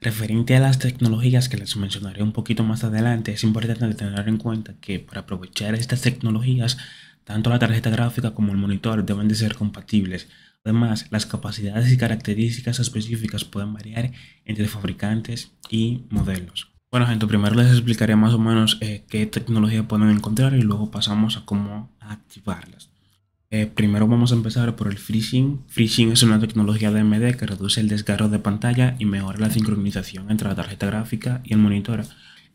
Referente a las tecnologías que les mencionaré un poquito más adelante, es importante tener en cuenta que para aprovechar estas tecnologías, tanto la tarjeta gráfica como el monitor deben de ser compatibles. Además, las capacidades y características específicas pueden variar entre fabricantes y modelos. Bueno gente, primero les explicaré más o menos eh, qué tecnología pueden encontrar y luego pasamos a cómo activarlas. Eh, primero vamos a empezar por el FreeSync. FreeSync es una tecnología de AMD que reduce el desgarro de pantalla y mejora la sincronización entre la tarjeta gráfica y el monitor.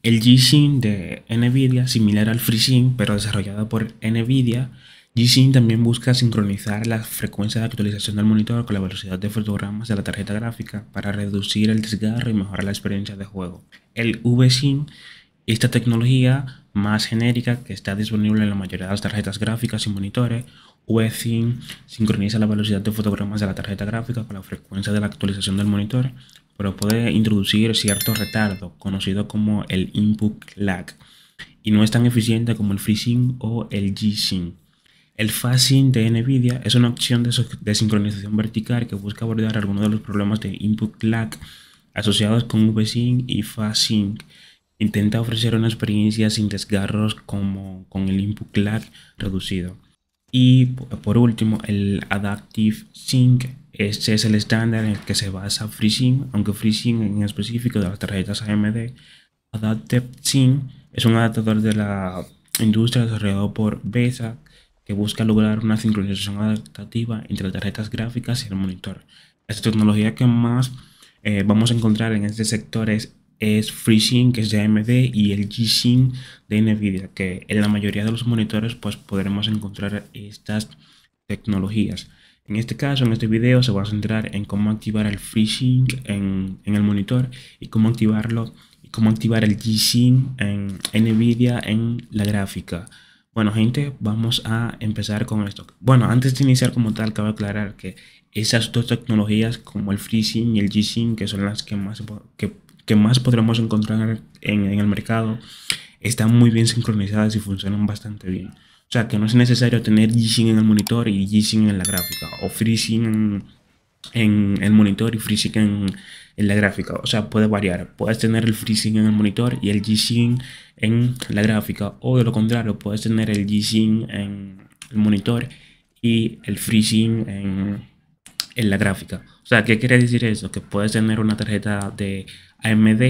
El G-Sync de NVIDIA, similar al FreeSync pero desarrollado por NVIDIA, G-Sync también busca sincronizar la frecuencia de actualización del monitor con la velocidad de fotogramas de la tarjeta gráfica para reducir el desgarro y mejorar la experiencia de juego. El V-Sync, esta tecnología más genérica que está disponible en la mayoría de las tarjetas gráficas y monitores, V-Sync sincroniza la velocidad de fotogramas de la tarjeta gráfica con la frecuencia de la actualización del monitor, pero puede introducir cierto retardo, conocido como el input lag, y no es tan eficiente como el FreeSync o el G-Sync. El sync de NVIDIA es una opción de, sincronización vertical que busca abordar algunos de los problemas de input lag asociados con VSync y sync Intenta ofrecer una experiencia sin desgarros como con el input lag reducido. Y por último, el Adaptive Sync. Este es el estándar en el que se basa FreeSync, aunque FreeSync en específico de las tarjetas AMD. Adaptive Sync es un adaptador de la industria desarrollado por BESA que busca lograr una sincronización adaptativa entre las tarjetas gráficas y el monitor. Esta tecnología que más eh, vamos a encontrar en este sector es, FreeSync, que es de AMD, y el G-Sync de NVIDIA, que en la mayoría de los monitores pues, podremos encontrar estas tecnologías. En este caso, en este video, se va a centrar en cómo activar el FreeSync en, en el monitor y cómo activarlo y cómo activar el G-Sync en NVIDIA en la gráfica. Bueno, gente, vamos a empezar con esto. Bueno, antes de iniciar como tal, cabe aclarar que esas dos tecnologías como el FreeSync y el G-Sync, que son las que más, que, más podremos encontrar en, en, el mercado, están muy bien sincronizadas y funcionan bastante bien. O sea, que no es necesario tener G-Sync en el monitor y G-Sync en la gráfica, o FreeSync en en el monitor y FreeSync en, en, la gráfica. O sea, puede variar. Puedes tener el FreeSync en el monitor y el G-Sync en la gráfica. O de lo contrario, puedes tener el G-Sync en el monitor y el FreeSync en, en la gráfica. O sea, ¿qué quiere decir eso? Que puedes tener una tarjeta de AMD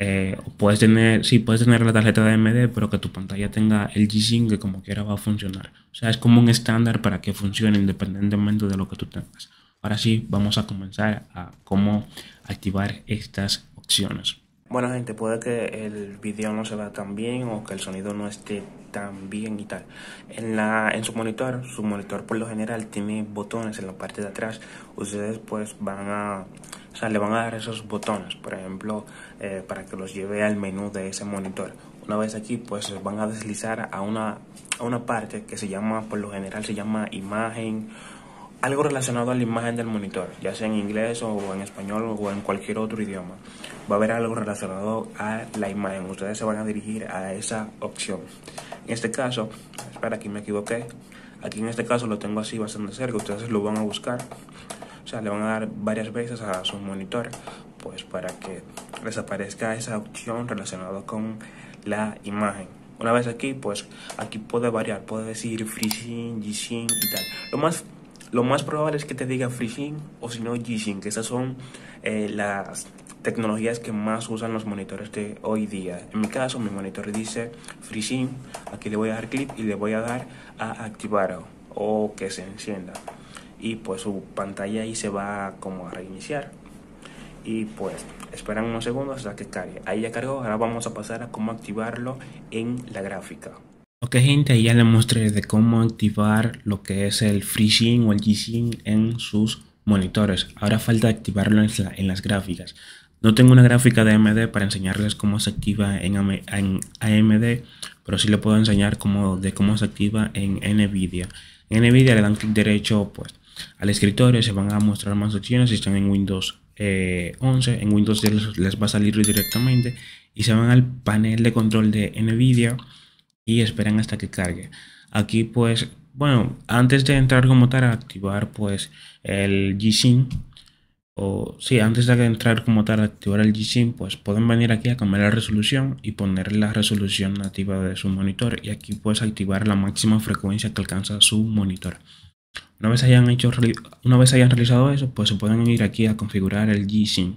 eh, puedes tener, sí, puedes tener la tarjeta de AMD, pero que tu pantalla tenga el G-Sync que como quiera va a funcionar. O sea, es como un estándar para que funcione independientemente de lo que tú tengas. Ahora sí, vamos a comenzar a cómo activar estas opciones. Bueno gente, puede que el video no se vea tan bien o que el sonido no esté tan bien y tal. En, la, en su monitor, su monitor por lo general tiene botones en la parte de atrás. Ustedes pues van a, o sea, le van a dar esos botones, por ejemplo, eh, para que los lleve al menú de ese monitor. Una vez aquí pues van a deslizar a una, a una parte que se llama, por lo general se llama imagen algo relacionado a la imagen del monitor, ya sea en inglés o en español o en cualquier otro idioma. Va a haber algo relacionado a la imagen. Ustedes se van a dirigir a esa opción. En este caso, espera, aquí me equivoqué. Aquí en este caso lo tengo así bastante cerca. Ustedes lo van a buscar. O sea, le van a dar varias veces a su monitor, pues para que desaparezca esa opción relacionada con la imagen. Una vez aquí, pues aquí puede variar, puede decir freezing, g y tal. Lo más lo más probable es que te diga FreeSync o si no G-Sync, esas son eh, las tecnologías que más usan los monitores de hoy día. En mi caso, mi monitor dice FreeSync, aquí le voy a dar clic y le voy a dar a activar o que se encienda. Y pues su pantalla ahí se va como a reiniciar. Y pues esperan unos segundos hasta que cargue. Ahí ya cargó, ahora vamos a pasar a cómo activarlo en la gráfica. Ok gente, ya les mostré de cómo activar lo que es el FreeSync o el G-Sync en sus monitores. Ahora falta activarlo en, las gráficas. No tengo una gráfica de AMD para enseñarles cómo se activa en, en AMD, pero sí le puedo enseñar cómo, de cómo se activa en NVIDIA. En NVIDIA le dan clic derecho pues, al escritorio, y se van a mostrar más opciones si están en Windows 11. Eh, en Windows 10 les va a salir directamente y se van al panel de control de NVIDIA y esperan hasta que cargue. Aquí pues, bueno, antes de entrar como tal a activar pues el g sync o sí, antes de entrar como tal a activar el g sync pues pueden venir aquí a cambiar la resolución y poner la resolución nativa de su monitor y aquí puedes activar la máxima frecuencia que alcanza su monitor. Una vez hayan, hecho, una vez hayan realizado eso, pues se pueden ir aquí a configurar el g sync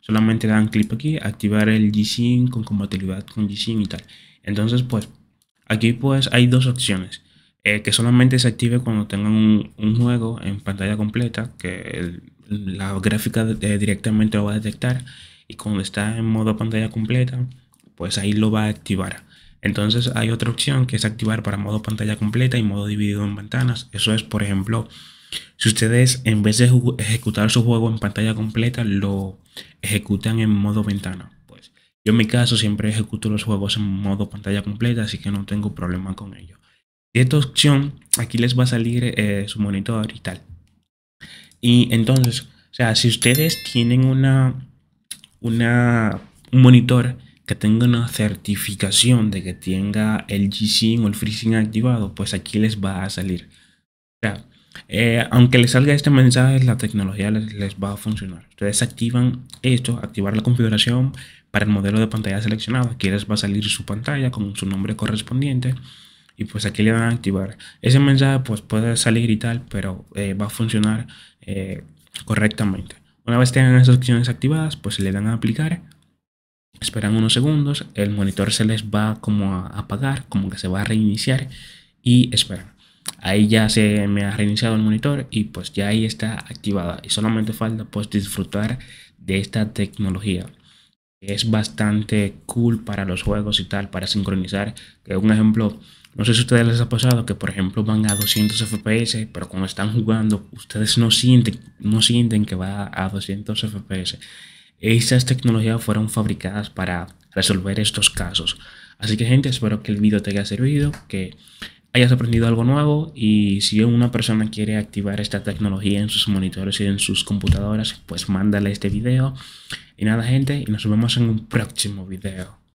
Solamente dan clic aquí, activar el g sync con compatibilidad con g sync y tal. Entonces, pues Aquí pues hay dos opciones. Eh, que solamente se active cuando tengan un, juego en pantalla completa, que la gráfica eh, directamente lo va a detectar. Y cuando está en modo pantalla completa, pues ahí lo va a activar. Entonces hay otra opción que es activar para modo pantalla completa y modo dividido en ventanas. Eso es, por ejemplo, si ustedes en vez de ejecutar su juego en pantalla completa, lo ejecutan en modo ventana. Yo en mi caso siempre ejecuto los juegos en modo pantalla completa, así que no tengo problema con ello. Y esta opción, aquí les va a salir eh, su monitor y tal. Y entonces, o sea, si ustedes tienen una, una, un monitor que tenga una certificación de que tenga el G-Sync o el FreeSync activado, pues aquí les va a salir. O sea, eh, aunque les salga este mensaje, la tecnología les, va a funcionar. Ustedes activan esto, activar la configuración, para el modelo de pantalla seleccionado, quieres les va a salir su pantalla con su nombre correspondiente y pues aquí le dan a activar. Ese mensaje pues puede salir y tal, pero eh, va a funcionar eh, correctamente. Una vez tengan esas opciones activadas, pues le dan a aplicar, esperan unos segundos, el monitor se les va como a apagar, como que se va a reiniciar y esperan. Ahí ya se me ha reiniciado el monitor y pues ya ahí está activada y solamente falta pues disfrutar de esta tecnología es bastante cool para los juegos y tal, para sincronizar. Que un ejemplo, no sé si a ustedes les ha pasado que por ejemplo van a 200 FPS, pero cuando están jugando ustedes no sienten, no sienten que va a 200 FPS. esas tecnologías fueron fabricadas para resolver estos casos. Así que gente, espero que el video te haya servido, que hayas aprendido algo nuevo y si una persona quiere activar esta tecnología en sus monitores y en sus computadoras, pues mándale este video. Y nada gente, y nos vemos en un próximo video.